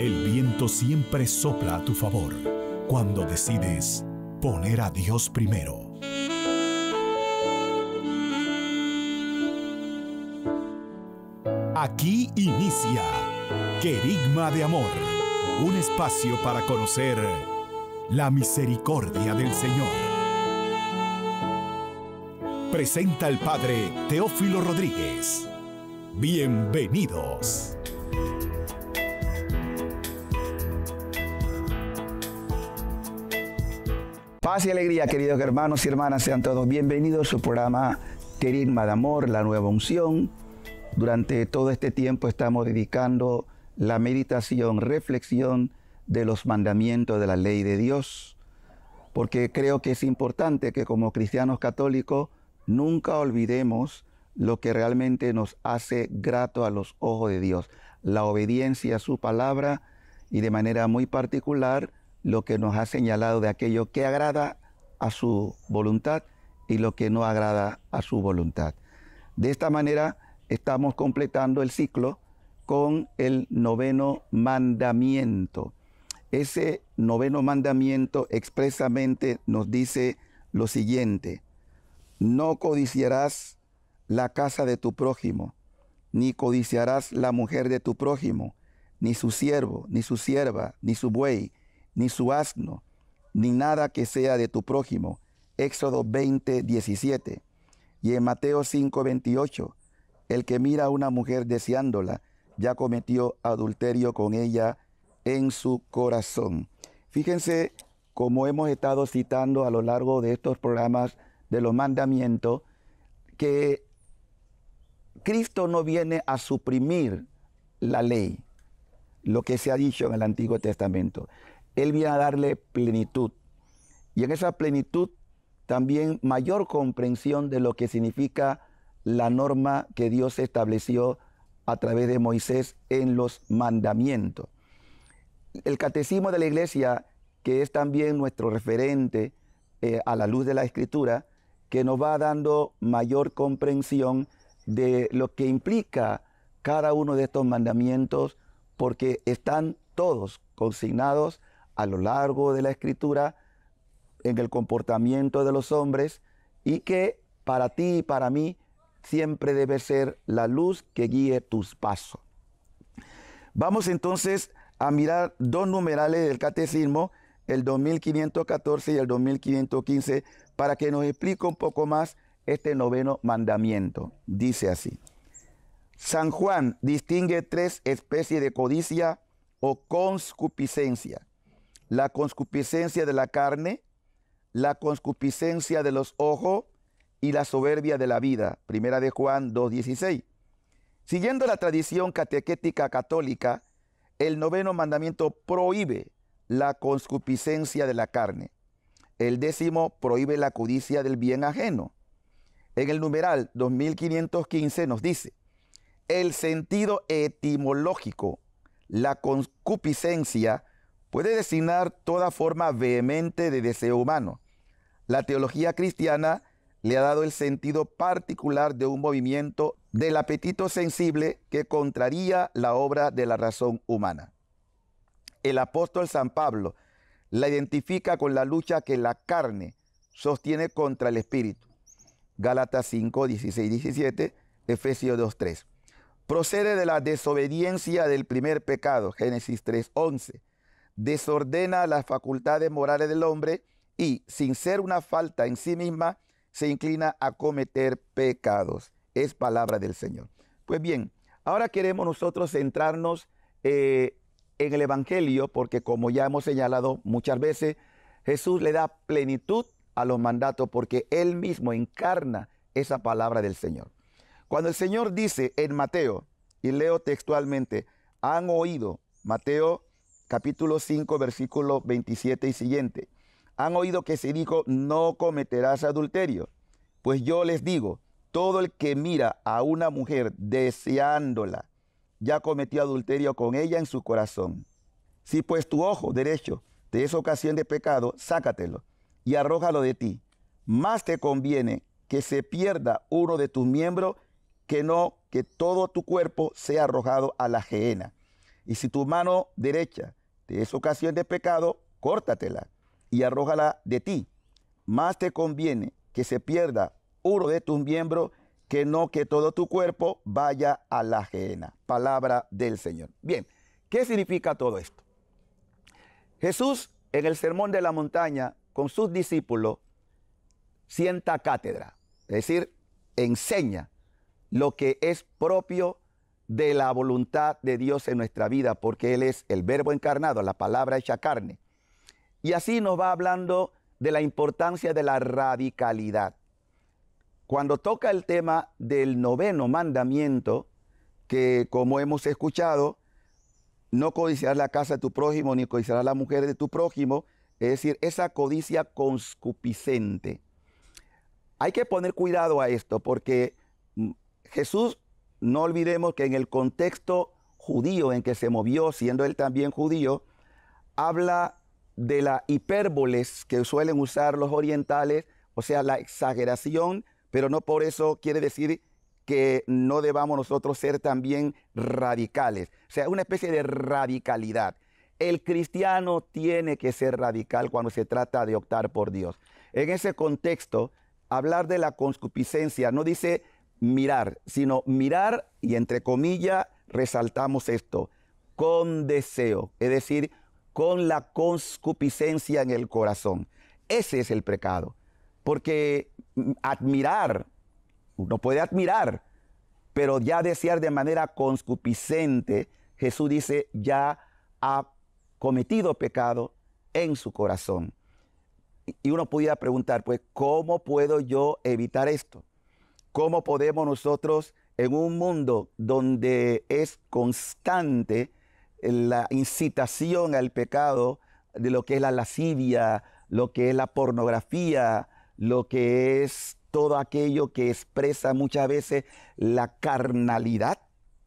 El viento siempre sopla a tu favor cuando decides poner a Dios primero. Aquí inicia Querigma de Amor, un espacio para conocer la misericordia del Señor presenta el padre Teófilo Rodríguez. Bienvenidos. Gracias y alegría, queridos hermanos y hermanas, sean todos bienvenidos a su programa Queridma de Amor, la nueva unción. Durante todo este tiempo estamos dedicando la meditación, reflexión de los mandamientos de la ley de Dios, porque creo que es importante que como cristianos católicos nunca olvidemos lo que realmente nos hace grato a los ojos de Dios, la obediencia a su palabra y de manera muy particular, lo que nos ha señalado de aquello que agrada a su voluntad y lo que no agrada a su voluntad. De esta manera estamos completando el ciclo con el noveno mandamiento. Ese noveno mandamiento expresamente nos dice lo siguiente, no codiciarás la casa de tu prójimo, ni codiciarás la mujer de tu prójimo, ni su siervo, ni su sierva, ni su buey, ni su asno, ni nada que sea de tu prójimo. Éxodo 20, 17. Y en Mateo 5, 28, el que mira a una mujer deseándola, ya cometió adulterio con ella en su corazón. Fíjense como hemos estado citando a lo largo de estos programas de los mandamientos, que Cristo no viene a suprimir la ley, lo que se ha dicho en el Antiguo Testamento, él viene a darle plenitud. Y en esa plenitud también mayor comprensión de lo que significa la norma que Dios estableció a través de Moisés en los mandamientos. El catecismo de la iglesia, que es también nuestro referente eh, a la luz de la escritura, que nos va dando mayor comprensión de lo que implica cada uno de estos mandamientos, porque están todos consignados a lo largo de la escritura en el comportamiento de los hombres y que para ti y para mí siempre debe ser la luz que guíe tus pasos. Vamos entonces a mirar dos numerales del catecismo, el 2514 y el 2515, para que nos explique un poco más este noveno mandamiento. Dice así. San Juan distingue tres especies de codicia o conscupiscencia la conscupiscencia de la carne, la conscupiscencia de los ojos y la soberbia de la vida. Primera de Juan 2.16. Siguiendo la tradición catequética católica, el noveno mandamiento prohíbe la conscupiscencia de la carne. El décimo prohíbe la codicia del bien ajeno. En el numeral 2515 nos dice, el sentido etimológico, la conscupiscencia, puede designar toda forma vehemente de deseo humano. La teología cristiana le ha dado el sentido particular de un movimiento del apetito sensible que contraría la obra de la razón humana. El apóstol San Pablo la identifica con la lucha que la carne sostiene contra el espíritu. Gálatas 5, 16, 17, Efesios 2:3). Procede de la desobediencia del primer pecado, Génesis 3:11) desordena las facultades morales del hombre y, sin ser una falta en sí misma, se inclina a cometer pecados. Es palabra del Señor. Pues bien, ahora queremos nosotros centrarnos eh, en el Evangelio, porque como ya hemos señalado muchas veces, Jesús le da plenitud a los mandatos porque Él mismo encarna esa palabra del Señor. Cuando el Señor dice en Mateo, y leo textualmente, han oído, Mateo capítulo 5, versículo 27 y siguiente. Han oído que se dijo, no cometerás adulterio. Pues yo les digo, todo el que mira a una mujer deseándola, ya cometió adulterio con ella en su corazón. Si pues tu ojo derecho te es ocasión de pecado, sácatelo y arrójalo de ti. Más te conviene que se pierda uno de tus miembros que no que todo tu cuerpo sea arrojado a la gehenna. Y si tu mano derecha de es ocasión de pecado, córtatela y arrójala de ti. Más te conviene que se pierda uno de tus miembros que no que todo tu cuerpo vaya a la ajena. Palabra del Señor. Bien, ¿qué significa todo esto? Jesús en el Sermón de la Montaña con sus discípulos sienta cátedra, es decir, enseña lo que es propio de la voluntad de Dios en nuestra vida, porque Él es el verbo encarnado, la palabra hecha carne. Y así nos va hablando de la importancia de la radicalidad. Cuando toca el tema del noveno mandamiento, que como hemos escuchado, no codiciar la casa de tu prójimo ni codiciar la mujer de tu prójimo, es decir, esa codicia concupiscente Hay que poner cuidado a esto porque mm, Jesús no olvidemos que en el contexto judío en que se movió, siendo él también judío, habla de la hipérboles que suelen usar los orientales, o sea, la exageración, pero no por eso quiere decir que no debamos nosotros ser también radicales. O sea, una especie de radicalidad. El cristiano tiene que ser radical cuando se trata de optar por Dios. En ese contexto, hablar de la conscupiscencia no dice mirar, sino mirar y entre comillas resaltamos esto, con deseo, es decir, con la conscupiscencia en el corazón. Ese es el pecado, porque mm, admirar, uno puede admirar, pero ya desear de manera conscupiscente, Jesús dice, ya ha cometido pecado en su corazón. Y uno pudiera preguntar, pues, ¿cómo puedo yo evitar esto? ¿Cómo podemos nosotros, en un mundo donde es constante la incitación al pecado, de lo que es la lascivia, lo que es la pornografía, lo que es todo aquello que expresa muchas veces la carnalidad,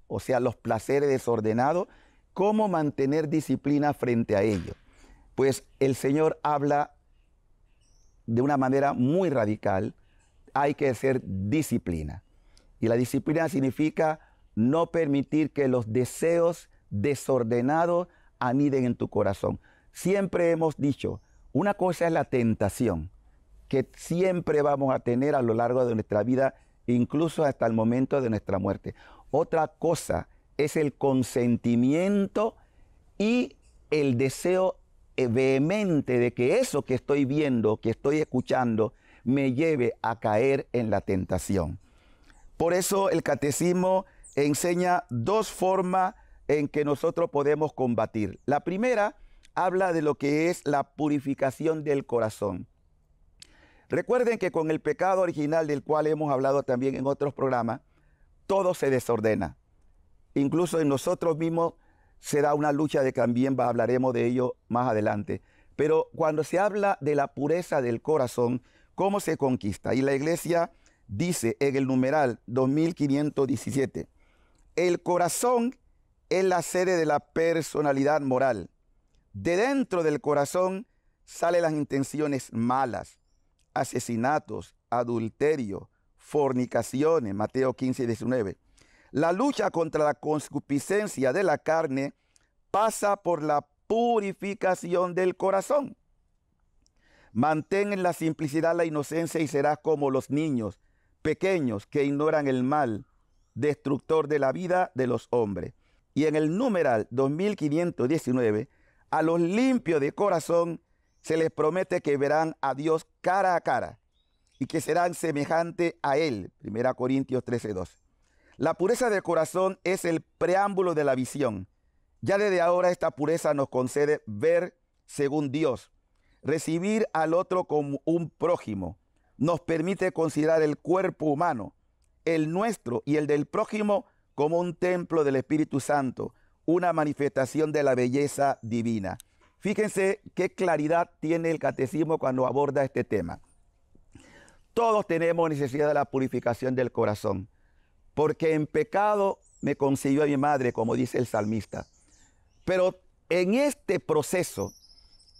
o sea, los placeres desordenados, ¿cómo mantener disciplina frente a ello? Pues el Señor habla de una manera muy radical hay que hacer disciplina. Y la disciplina significa no permitir que los deseos desordenados aniden en tu corazón. Siempre hemos dicho, una cosa es la tentación, que siempre vamos a tener a lo largo de nuestra vida, incluso hasta el momento de nuestra muerte. Otra cosa es el consentimiento y el deseo vehemente de que eso que estoy viendo, que estoy escuchando, me lleve a caer en la tentación. Por eso el catecismo enseña dos formas en que nosotros podemos combatir. La primera habla de lo que es la purificación del corazón. Recuerden que con el pecado original del cual hemos hablado también en otros programas, todo se desordena. Incluso en nosotros mismos se da una lucha de también hablaremos de ello más adelante. Pero cuando se habla de la pureza del corazón, ¿Cómo se conquista? Y la iglesia dice en el numeral 2517, el corazón es la sede de la personalidad moral. De dentro del corazón salen las intenciones malas, asesinatos, adulterio, fornicaciones, Mateo 15 y 19. La lucha contra la concupiscencia de la carne pasa por la purificación del corazón. Mantén en la simplicidad la inocencia y serás como los niños pequeños que ignoran el mal, destructor de la vida de los hombres. Y en el numeral 2519, a los limpios de corazón se les promete que verán a Dios cara a cara y que serán semejantes a Él. 1 Corintios 13.2 La pureza del corazón es el preámbulo de la visión. Ya desde ahora esta pureza nos concede ver según Dios, Recibir al otro como un prójimo nos permite considerar el cuerpo humano, el nuestro y el del prójimo, como un templo del Espíritu Santo, una manifestación de la belleza divina. Fíjense qué claridad tiene el catecismo cuando aborda este tema. Todos tenemos necesidad de la purificación del corazón, porque en pecado me consiguió a mi madre, como dice el salmista. Pero en este proceso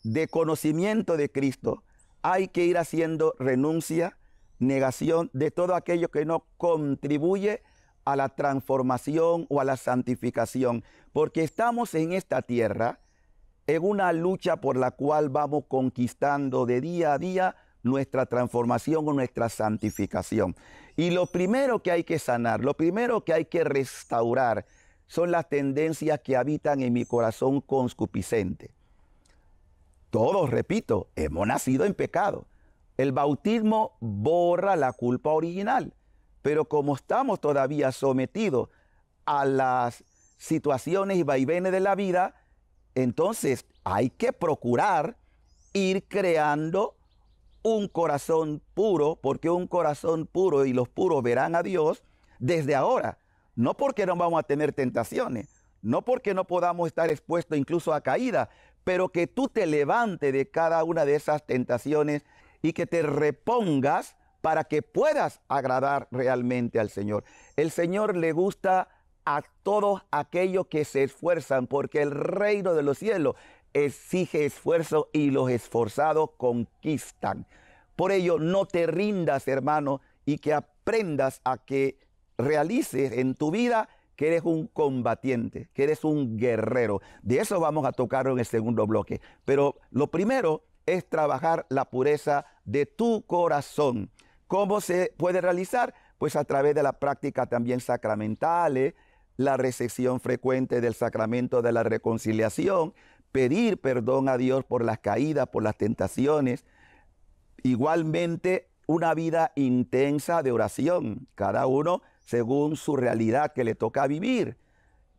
de conocimiento de Cristo, hay que ir haciendo renuncia, negación de todo aquello que no contribuye a la transformación o a la santificación, porque estamos en esta tierra en una lucha por la cual vamos conquistando de día a día nuestra transformación o nuestra santificación. Y lo primero que hay que sanar, lo primero que hay que restaurar son las tendencias que habitan en mi corazón concupiscente todos, repito, hemos nacido en pecado. El bautismo borra la culpa original, pero como estamos todavía sometidos a las situaciones y vaivenes de la vida, entonces hay que procurar ir creando un corazón puro, porque un corazón puro y los puros verán a Dios desde ahora. No porque no vamos a tener tentaciones, no porque no podamos estar expuestos incluso a caída, pero que tú te levantes de cada una de esas tentaciones y que te repongas para que puedas agradar realmente al Señor. El Señor le gusta a todos aquellos que se esfuerzan, porque el reino de los cielos exige esfuerzo y los esforzados conquistan. Por ello, no te rindas, hermano, y que aprendas a que realices en tu vida que eres un combatiente, que eres un guerrero. De eso vamos a tocar en el segundo bloque. Pero lo primero es trabajar la pureza de tu corazón. ¿Cómo se puede realizar? Pues a través de la práctica también sacramentales, ¿eh? la recepción frecuente del sacramento de la reconciliación, pedir perdón a Dios por las caídas, por las tentaciones. Igualmente, una vida intensa de oración. Cada uno según su realidad que le toca vivir,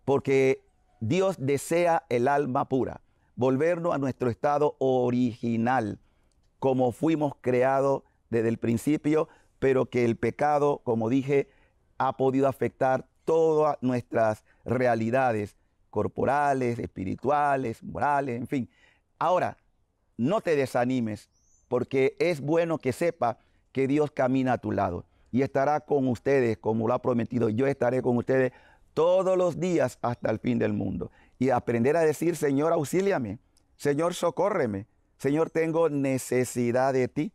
porque Dios desea el alma pura, volvernos a nuestro estado original, como fuimos creados desde el principio, pero que el pecado, como dije, ha podido afectar todas nuestras realidades corporales, espirituales, morales, en fin. Ahora, no te desanimes, porque es bueno que sepa que Dios camina a tu lado y estará con ustedes, como lo ha prometido, yo estaré con ustedes todos los días hasta el fin del mundo. Y aprender a decir, Señor, auxíliame, Señor, socórreme, Señor, tengo necesidad de ti.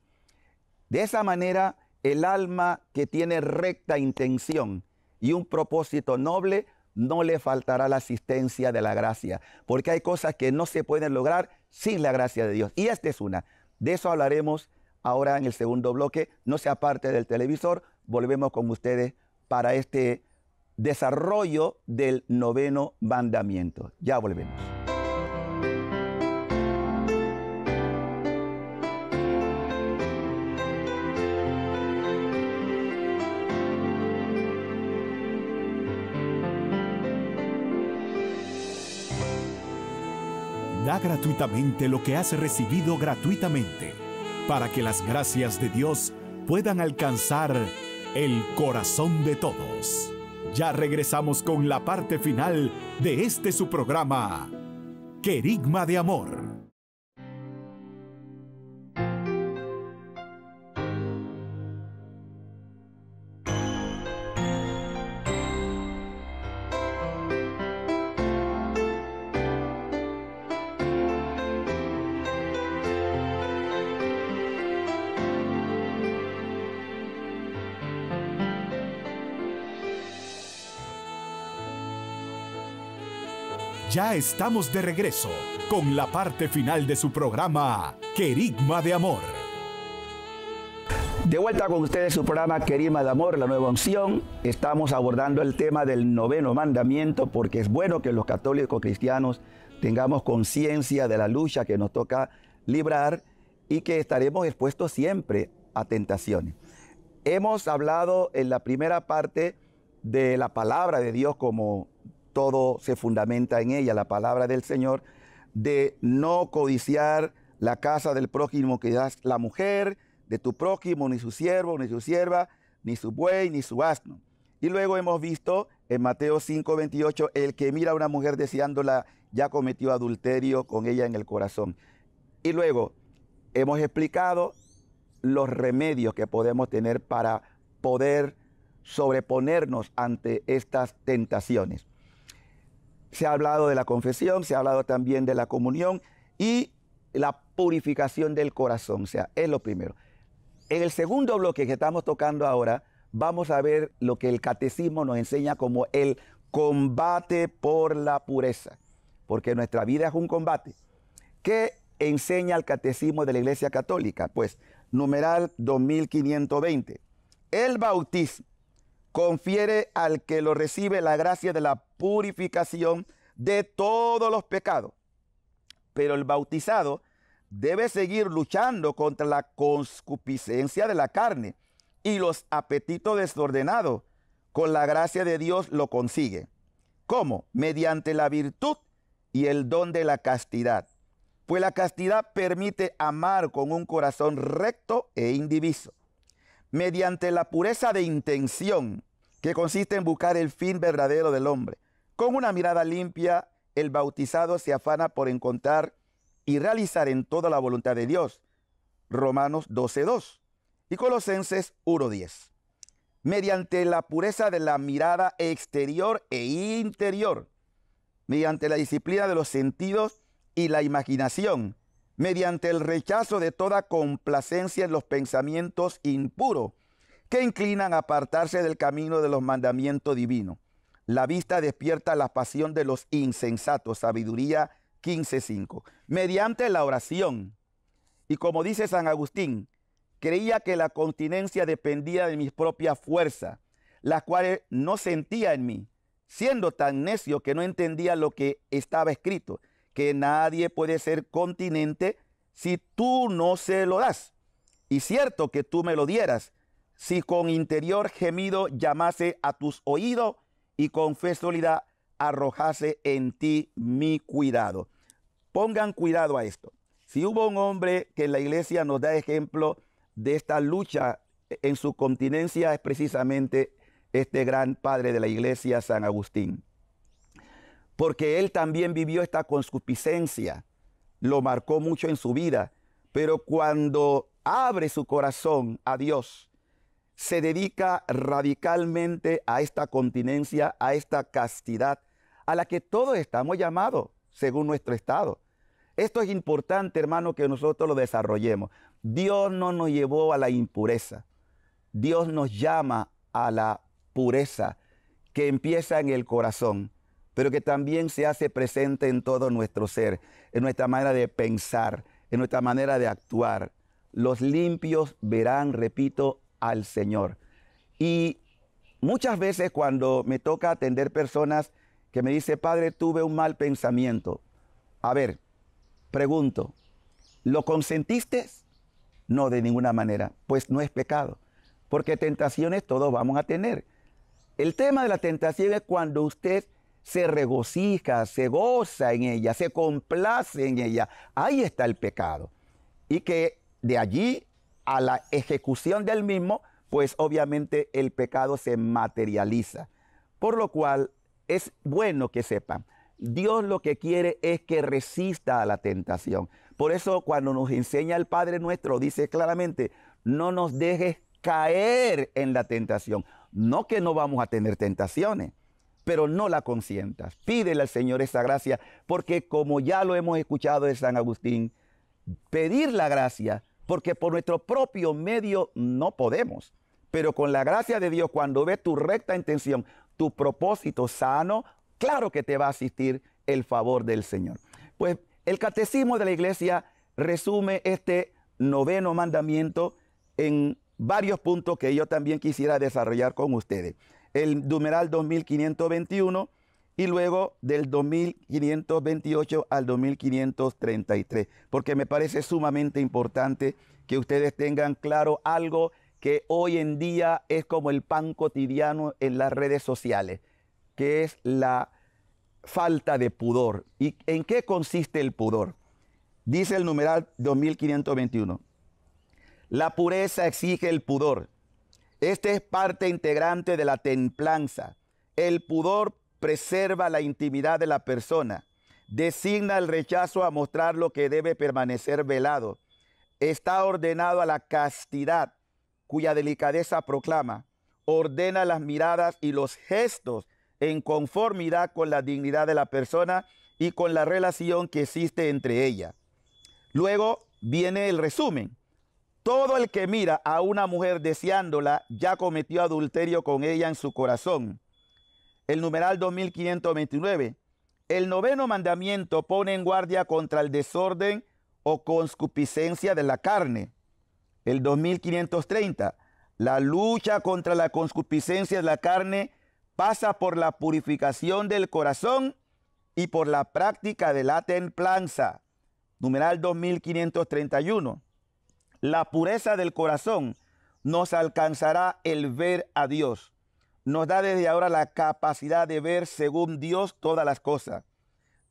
De esa manera, el alma que tiene recta intención y un propósito noble, no le faltará la asistencia de la gracia, porque hay cosas que no se pueden lograr sin la gracia de Dios. Y esta es una. De eso hablaremos ahora en el segundo bloque. No se aparte del televisor, volvemos con ustedes para este desarrollo del noveno mandamiento. Ya volvemos. Da gratuitamente lo que has recibido gratuitamente para que las gracias de Dios puedan alcanzar el corazón de todos. Ya regresamos con la parte final de este su programa, Querigma de Amor. Ya estamos de regreso con la parte final de su programa, Querigma de Amor. De vuelta con ustedes su programa Querigma de Amor, la nueva unción. Estamos abordando el tema del noveno mandamiento porque es bueno que los católicos cristianos tengamos conciencia de la lucha que nos toca librar y que estaremos expuestos siempre a tentaciones. Hemos hablado en la primera parte de la palabra de Dios como todo se fundamenta en ella, la palabra del Señor, de no codiciar la casa del prójimo que das la mujer, de tu prójimo, ni su siervo, ni su sierva, ni su buey, ni su asno. Y luego hemos visto en Mateo 5, 28, el que mira a una mujer deseándola ya cometió adulterio con ella en el corazón. Y luego hemos explicado los remedios que podemos tener para poder sobreponernos ante estas tentaciones. Se ha hablado de la confesión, se ha hablado también de la comunión y la purificación del corazón, o sea, es lo primero. En el segundo bloque que estamos tocando ahora, vamos a ver lo que el catecismo nos enseña como el combate por la pureza, porque nuestra vida es un combate. ¿Qué enseña el catecismo de la Iglesia Católica? Pues numeral 2520. El bautismo confiere al que lo recibe la gracia de la purificación de todos los pecados. Pero el bautizado debe seguir luchando contra la concupiscencia de la carne y los apetitos desordenados. Con la gracia de Dios lo consigue. ¿Cómo? Mediante la virtud y el don de la castidad. Pues la castidad permite amar con un corazón recto e indiviso. Mediante la pureza de intención, que consiste en buscar el fin verdadero del hombre con una mirada limpia, el bautizado se afana por encontrar y realizar en toda la voluntad de Dios. Romanos 12.2 y Colosenses 1.10. Mediante la pureza de la mirada exterior e interior, mediante la disciplina de los sentidos y la imaginación, mediante el rechazo de toda complacencia en los pensamientos impuros que inclinan a apartarse del camino de los mandamientos divinos. La vista despierta la pasión de los insensatos. Sabiduría 15.5. Mediante la oración. Y como dice San Agustín, creía que la continencia dependía de mis propias fuerzas, las cuales no sentía en mí, siendo tan necio que no entendía lo que estaba escrito, que nadie puede ser continente si tú no se lo das. Y cierto que tú me lo dieras, si con interior gemido llamase a tus oídos y con fe sólida arrojase en ti mi cuidado. Pongan cuidado a esto. Si hubo un hombre que en la iglesia nos da ejemplo de esta lucha en su continencia, es precisamente este gran padre de la iglesia, San Agustín. Porque él también vivió esta concupiscencia, lo marcó mucho en su vida, pero cuando abre su corazón a Dios, se dedica radicalmente a esta continencia, a esta castidad, a la que todos estamos llamados según nuestro estado. Esto es importante, hermano, que nosotros lo desarrollemos. Dios no nos llevó a la impureza. Dios nos llama a la pureza que empieza en el corazón, pero que también se hace presente en todo nuestro ser, en nuestra manera de pensar, en nuestra manera de actuar. Los limpios verán, repito, al Señor. Y muchas veces cuando me toca atender personas que me dice, Padre, tuve un mal pensamiento. A ver, pregunto, ¿lo consentiste? No, de ninguna manera, pues no es pecado, porque tentaciones todos vamos a tener. El tema de la tentación es cuando usted se regocija, se goza en ella, se complace en ella. Ahí está el pecado. Y que de allí a la ejecución del mismo, pues obviamente el pecado se materializa. Por lo cual es bueno que sepan, Dios lo que quiere es que resista a la tentación. Por eso cuando nos enseña el Padre nuestro, dice claramente, no nos dejes caer en la tentación. No que no vamos a tener tentaciones, pero no la consientas. Pídele al Señor esa gracia, porque como ya lo hemos escuchado de San Agustín, pedir la gracia porque por nuestro propio medio no podemos. Pero con la gracia de Dios, cuando ves tu recta intención, tu propósito sano, claro que te va a asistir el favor del Señor. Pues el catecismo de la iglesia resume este noveno mandamiento en varios puntos que yo también quisiera desarrollar con ustedes. El numeral 2521 y luego del 2528 al 2533, porque me parece sumamente importante que ustedes tengan claro algo que hoy en día es como el pan cotidiano en las redes sociales, que es la falta de pudor. ¿Y en qué consiste el pudor? Dice el numeral 2521. La pureza exige el pudor. Este es parte integrante de la templanza. El pudor preserva la intimidad de la persona, designa el rechazo a mostrar lo que debe permanecer velado, está ordenado a la castidad, cuya delicadeza proclama, ordena las miradas y los gestos en conformidad con la dignidad de la persona y con la relación que existe entre ella. Luego viene el resumen. Todo el que mira a una mujer deseándola ya cometió adulterio con ella en su corazón el numeral 2529. El noveno mandamiento pone en guardia contra el desorden o conscupiscencia de la carne. El 2530. La lucha contra la conscupiscencia de la carne pasa por la purificación del corazón y por la práctica de la templanza. Numeral 2531. La pureza del corazón nos alcanzará el ver a Dios nos da desde ahora la capacidad de ver según Dios todas las cosas.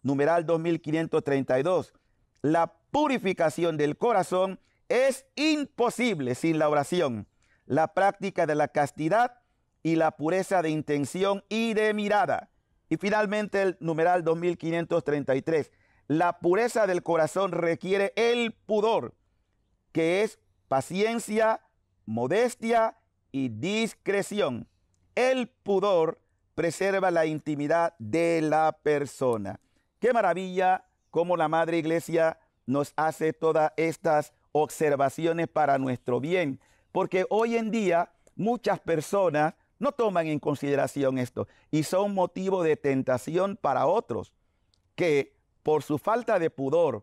Numeral 2532. La purificación del corazón es imposible sin la oración, la práctica de la castidad y la pureza de intención y de mirada. Y finalmente el numeral 2533. La pureza del corazón requiere el pudor, que es paciencia, modestia y discreción. El pudor preserva la intimidad de la persona. Qué maravilla cómo la Madre Iglesia nos hace todas estas observaciones para nuestro bien, porque hoy en día muchas personas no toman en consideración esto y son motivo de tentación para otros que por su falta de pudor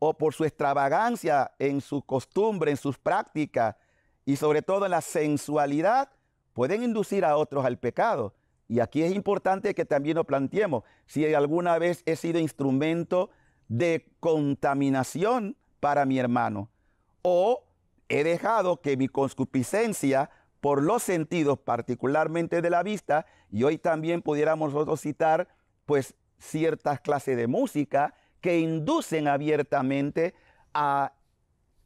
o por su extravagancia en su costumbre, en sus prácticas y sobre todo en la sensualidad, pueden inducir a otros al pecado. Y aquí es importante que también lo planteemos. Si alguna vez he sido instrumento de contaminación para mi hermano, o he dejado que mi concupiscencia por los sentidos, particularmente de la vista, y hoy también pudiéramos nosotros citar, pues, ciertas clases de música que inducen abiertamente a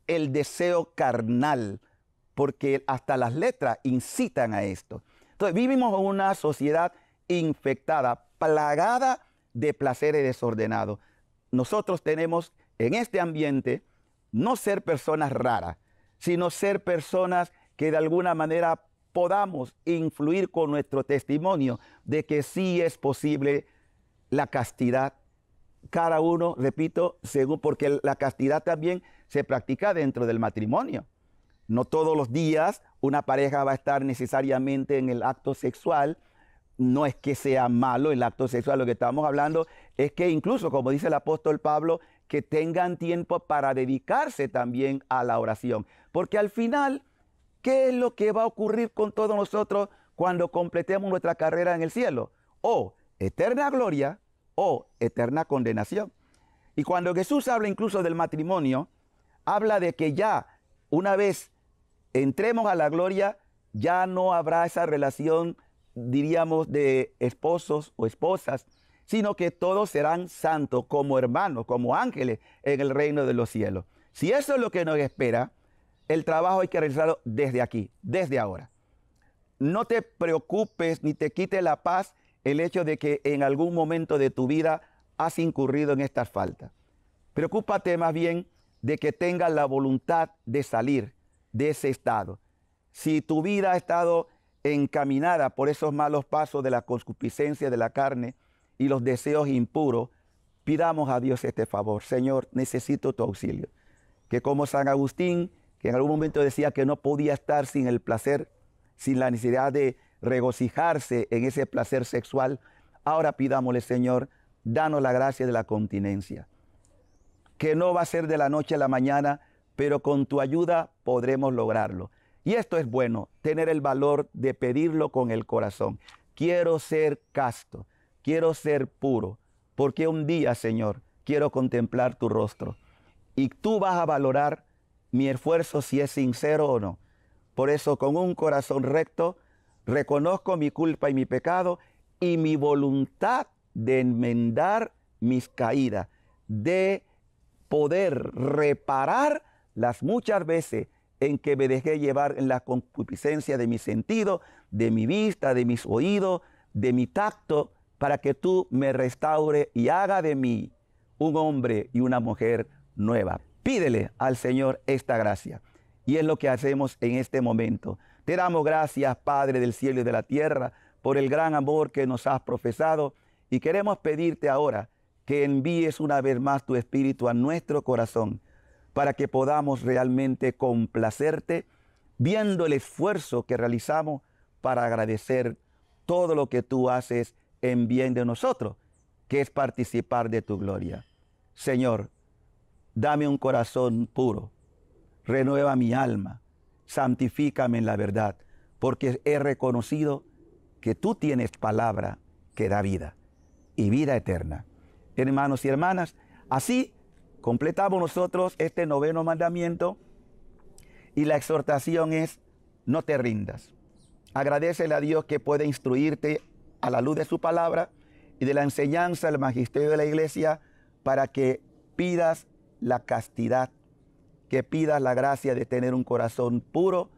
el deseo carnal, porque hasta las letras incitan a esto. Entonces vivimos en una sociedad infectada, plagada de placeres desordenados. Nosotros tenemos en este ambiente no ser personas raras, sino ser personas que de alguna manera podamos influir con nuestro testimonio de que sí es posible la castidad. Cada uno, repito, según porque la castidad también se practica dentro del matrimonio. No todos los días una pareja va a estar necesariamente en el acto sexual. No es que sea malo el acto sexual, lo que estamos hablando es que incluso, como dice el apóstol Pablo, que tengan tiempo para dedicarse también a la oración. Porque al final, ¿qué es lo que va a ocurrir con todos nosotros cuando completemos nuestra carrera en el cielo? O eterna gloria o eterna condenación. Y cuando Jesús habla incluso del matrimonio, habla de que ya una vez entremos a la gloria, ya no habrá esa relación, diríamos, de esposos o esposas, sino que todos serán santos como hermanos, como ángeles en el reino de los cielos. Si eso es lo que nos espera, el trabajo hay que realizarlo desde aquí, desde ahora. No te preocupes ni te quite la paz el hecho de que en algún momento de tu vida has incurrido en estas faltas. Preocúpate más bien de que tengas la voluntad de salir, de ese estado. Si tu vida ha estado encaminada por esos malos pasos de la concupiscencia de la carne y los deseos impuros, pidamos a Dios este favor. Señor, necesito tu auxilio. Que como San Agustín, que en algún momento decía que no podía estar sin el placer, sin la necesidad de regocijarse en ese placer sexual, ahora pidámosle, Señor, danos la gracia de la continencia. Que no va a ser de la noche a la mañana, pero con tu ayuda podremos lograrlo. Y esto es bueno, tener el valor de pedirlo con el corazón. Quiero ser casto, quiero ser puro, porque un día, Señor, quiero contemplar tu rostro. Y tú vas a valorar mi esfuerzo si es sincero o no. Por eso, con un corazón recto, reconozco mi culpa y mi pecado y mi voluntad de enmendar mis caídas, de poder reparar las muchas veces en que me dejé llevar en la concupiscencia de mi sentido, de mi vista, de mis oídos, de mi tacto, para que tú me restaure y haga de mí un hombre y una mujer nueva. Pídele al Señor esta gracia. Y es lo que hacemos en este momento. Te damos gracias, Padre del cielo y de la tierra, por el gran amor que nos has profesado. Y queremos pedirte ahora que envíes una vez más tu Espíritu a nuestro corazón para que podamos realmente complacerte, viendo el esfuerzo que realizamos para agradecer todo lo que tú haces en bien de nosotros, que es participar de tu gloria. Señor, dame un corazón puro, renueva mi alma, santifícame en la verdad, porque he reconocido que tú tienes palabra que da vida y vida eterna. Hermanos y hermanas, así completamos nosotros este noveno mandamiento y la exhortación es no te rindas. Agradecele a Dios que puede instruirte a la luz de su palabra y de la enseñanza del magisterio de la iglesia para que pidas la castidad, que pidas la gracia de tener un corazón puro,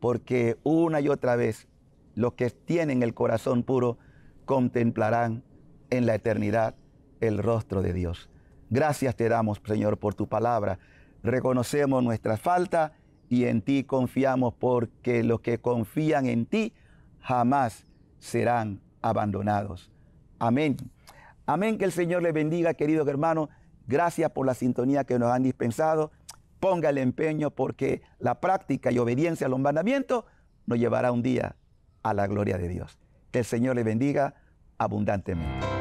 porque una y otra vez los que tienen el corazón puro contemplarán en la eternidad el rostro de Dios. Gracias te damos, Señor, por tu palabra. Reconocemos nuestra falta y en ti confiamos porque los que confían en ti jamás serán abandonados. Amén. Amén, que el Señor le bendiga, queridos hermanos. Gracias por la sintonía que nos han dispensado. Ponga el empeño porque la práctica y obediencia a los mandamientos nos llevará un día a la gloria de Dios. Que el Señor le bendiga abundantemente.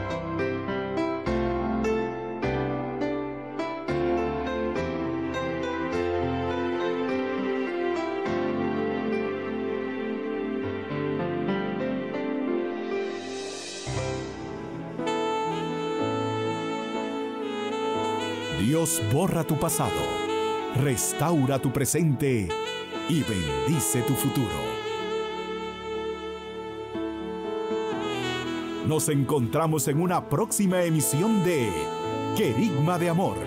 borra tu pasado, restaura tu presente y bendice tu futuro. Nos encontramos en una próxima emisión de Querigma de Amor,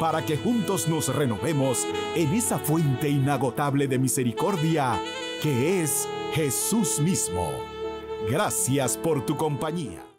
para que juntos nos renovemos en esa fuente inagotable de misericordia que es Jesús mismo. Gracias por tu compañía.